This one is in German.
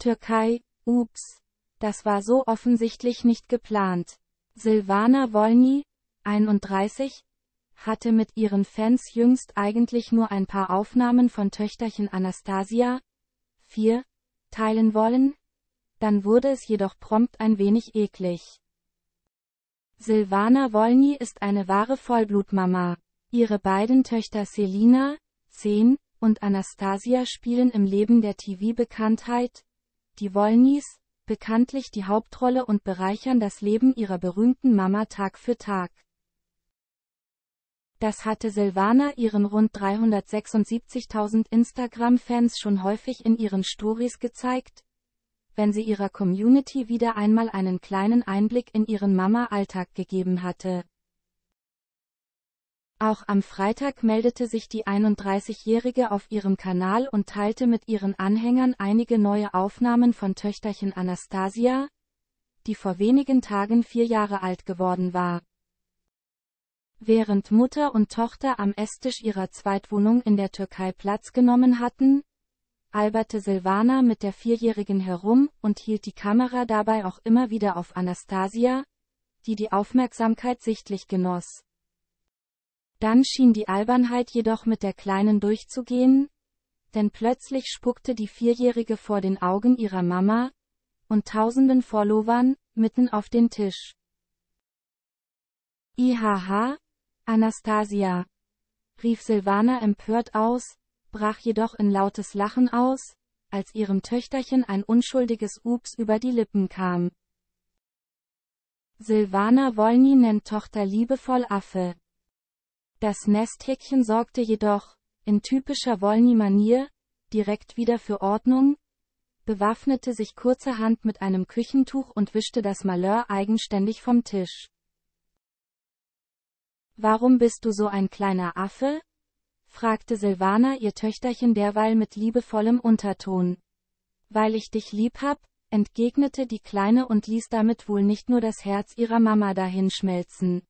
Türkei, ups. Das war so offensichtlich nicht geplant. Silvana Wolny, 31, hatte mit ihren Fans jüngst eigentlich nur ein paar Aufnahmen von Töchterchen Anastasia, 4, teilen wollen, dann wurde es jedoch prompt ein wenig eklig. Silvana Wolny ist eine wahre Vollblutmama. Ihre beiden Töchter Selina, 10, und Anastasia spielen im Leben der TV-Bekanntheit, die Wollnies, bekanntlich die Hauptrolle und bereichern das Leben ihrer berühmten Mama Tag für Tag. Das hatte Silvana ihren rund 376.000 Instagram-Fans schon häufig in ihren Stories gezeigt, wenn sie ihrer Community wieder einmal einen kleinen Einblick in ihren Mama-Alltag gegeben hatte. Auch am Freitag meldete sich die 31-Jährige auf ihrem Kanal und teilte mit ihren Anhängern einige neue Aufnahmen von Töchterchen Anastasia, die vor wenigen Tagen vier Jahre alt geworden war. Während Mutter und Tochter am Esstisch ihrer Zweitwohnung in der Türkei Platz genommen hatten, alberte Silvana mit der Vierjährigen herum und hielt die Kamera dabei auch immer wieder auf Anastasia, die die Aufmerksamkeit sichtlich genoss. Dann schien die Albernheit jedoch mit der Kleinen durchzugehen, denn plötzlich spuckte die Vierjährige vor den Augen ihrer Mama und tausenden Followern mitten auf den Tisch. Ihaha, Anastasia, rief Silvana empört aus, brach jedoch in lautes Lachen aus, als ihrem Töchterchen ein unschuldiges Ups über die Lippen kam. Silvana Wolny nennt Tochter liebevoll Affe. Das Nesthäkchen sorgte jedoch, in typischer Wollny-Manier, direkt wieder für Ordnung, bewaffnete sich kurzerhand mit einem Küchentuch und wischte das Malheur eigenständig vom Tisch. Warum bist du so ein kleiner Affe? fragte Silvana ihr Töchterchen derweil mit liebevollem Unterton. Weil ich dich lieb hab, entgegnete die Kleine und ließ damit wohl nicht nur das Herz ihrer Mama dahinschmelzen.